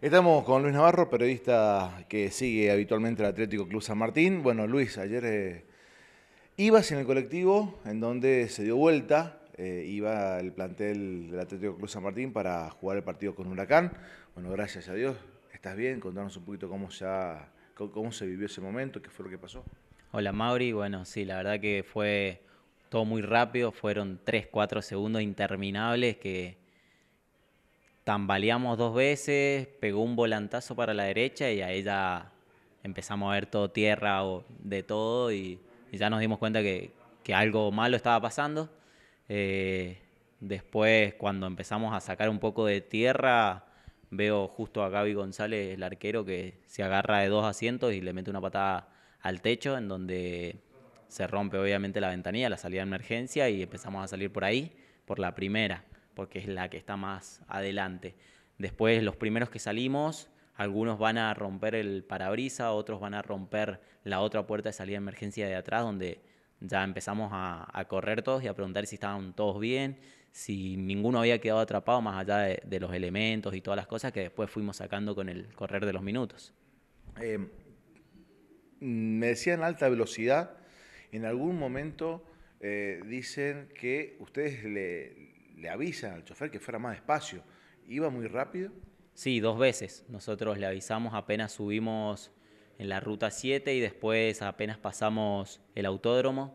Estamos con Luis Navarro, periodista que sigue habitualmente el Atlético Club San Martín. Bueno, Luis, ayer eh, ibas en el colectivo en donde se dio vuelta, eh, iba el plantel del Atlético Club San Martín para jugar el partido con Huracán. Bueno, gracias a Dios, estás bien, contanos un poquito cómo se, cómo se vivió ese momento, qué fue lo que pasó. Hola Mauri, bueno, sí, la verdad que fue todo muy rápido, fueron 3, 4 segundos interminables que tambaleamos dos veces, pegó un volantazo para la derecha y a ella empezamos a ver todo tierra o de todo y, ya nos dimos cuenta que, algo malo estaba pasando. Eh, después, cuando empezamos a sacar un poco de tierra, veo justo a Gaby González, el arquero, que se agarra de dos asientos y le mete una patada al techo, en donde se rompe obviamente la ventanilla, la salida de emergencia y empezamos a salir por ahí, por la primera porque es la que está más adelante. Después los primeros que salimos, algunos van a romper el parabrisa, otros van a romper la otra puerta de salida de emergencia de atrás, donde ya empezamos a, correr todos y a preguntar si estaban todos bien, si ninguno había quedado atrapado más allá de, los elementos y todas las cosas que después fuimos sacando con el correr de los minutos. Eh, me decían alta velocidad, en algún momento eh, dicen que ustedes le, le avisan al chofer que fuera más despacio. ¿Iba muy rápido? Sí, dos veces. Nosotros le avisamos apenas subimos en la ruta 7 y después apenas pasamos el autódromo.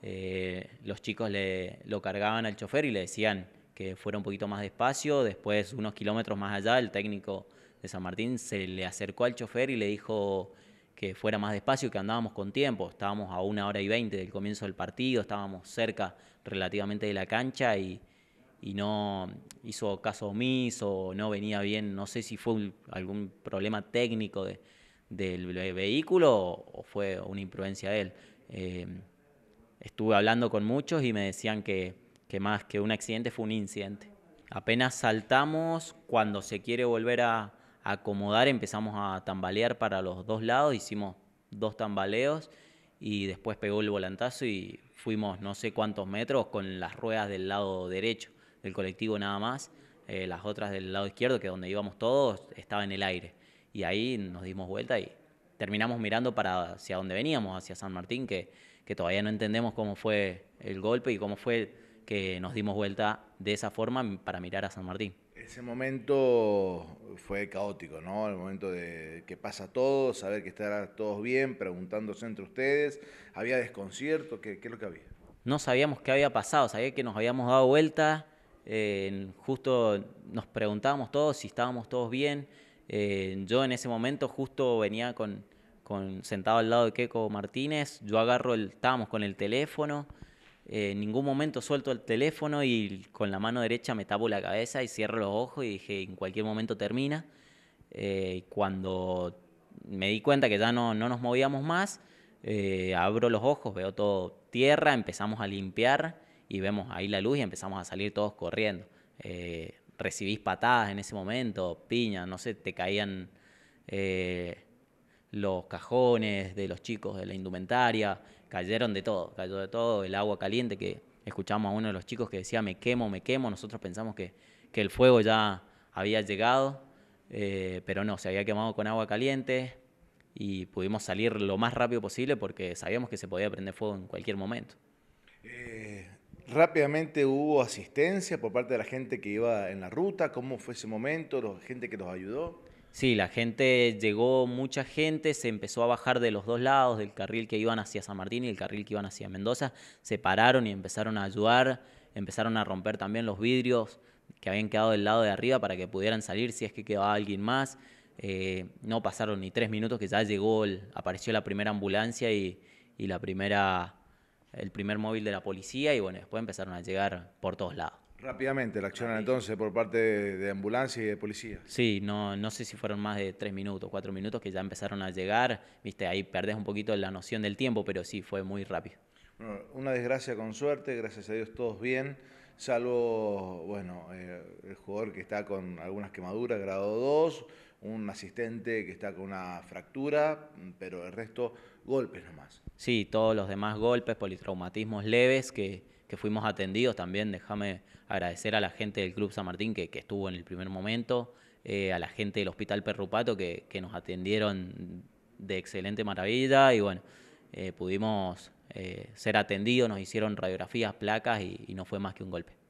Eh, los chicos le, lo cargaban al chofer y le decían que fuera un poquito más despacio. Después, unos kilómetros más allá, el técnico de San Martín se le acercó al chofer y le dijo que fuera más despacio, que andábamos con tiempo. Estábamos a una hora y veinte del comienzo del partido, estábamos cerca relativamente de la cancha y y no hizo caso omiso, no venía bien, no sé si fue algún problema técnico del vehículo o fue una imprudencia de él. Eh, estuve hablando con muchos y me decían que, más que un accidente fue un incidente. Apenas saltamos, cuando se quiere volver a acomodar empezamos a tambalear para los dos lados, hicimos dos tambaleos y después pegó el volantazo y fuimos no sé cuántos metros con las ruedas del lado derecho del colectivo nada más, eh, las otras del lado izquierdo, que donde íbamos todos, estaba en el aire. Y ahí nos dimos vuelta y terminamos mirando para hacia donde veníamos, hacia San Martín, que, que todavía no entendemos cómo fue el golpe y cómo fue que nos dimos vuelta de esa forma para mirar a San Martín. Ese momento fue caótico, ¿no? El momento de que pasa todo, saber que estarán todos bien, preguntándose entre ustedes. ¿Había desconcierto? ¿Qué, ¿Qué, es lo que había? No sabíamos qué había pasado, sabía que nos habíamos dado vuelta, justo nos preguntábamos todos si estábamos todos bien. Eh, yo en ese momento justo venía con, sentado al lado de Keiko Martínez. Yo agarro el, estábamos con el teléfono. Eh, en ningún momento suelto el teléfono y con la mano derecha me tapo la cabeza y cierro los ojos y dije, en cualquier momento termina. Eh, cuando me di cuenta que ya no, no nos movíamos más, abro los ojos, veo todo tierra, empezamos a limpiar y vemos ahí la luz y empezamos a salir todos corriendo. Eh, recibís patadas en ese momento, piñas, no sé, te caían eh, los cajones de los chicos de la indumentaria, cayeron de todo, cayó de todo, el agua caliente que escuchamos a uno de los chicos que decía me quemo, me quemo, nosotros pensamos que, el fuego ya había llegado, eh, pero no, se había quemado con agua caliente y pudimos salir lo más rápido posible porque sabíamos que se podía prender fuego en cualquier momento. Rápidamente hubo asistencia por parte de la gente que iba en la ruta. ¿Cómo fue ese momento? ¿La gente que los ayudó? Sí, la gente llegó, mucha gente, se empezó a bajar de los dos lados, del carril que iban hacia San Martín y el carril que iban hacia Mendoza. Se pararon y empezaron a ayudar, empezaron a romper también los vidrios que habían quedado del lado de arriba para que pudieran salir si es que quedaba alguien más. Eh, no pasaron ni tres minutos que ya llegó, el, apareció la primera ambulancia y la primera el primer móvil de la policía y bueno, después empezaron a llegar por todos lados. Rápidamente la acción entonces por parte de, ambulancia y de policía. Sí, no, no sé si fueron más de tres minutos, cuatro minutos que ya empezaron a llegar. Viste, ahí perdés un poquito la noción del tiempo, pero sí, fue muy rápido. una desgracia con suerte, gracias a Dios todos bien salvo, bueno, eh, el jugador que está con algunas quemaduras, grado 2, un asistente que está con una fractura, pero el resto golpes nomás. Sí, todos los demás golpes, politraumatismos leves que, fuimos atendidos también. Déjame agradecer a la gente del Club San Martín que, estuvo en el primer momento, eh, a la gente del Hospital Perrupato que, que nos atendieron de excelente maravilla y bueno, eh, pudimos eh, ser atendido, nos hicieron radiografías, placas y no fue más que un golpe.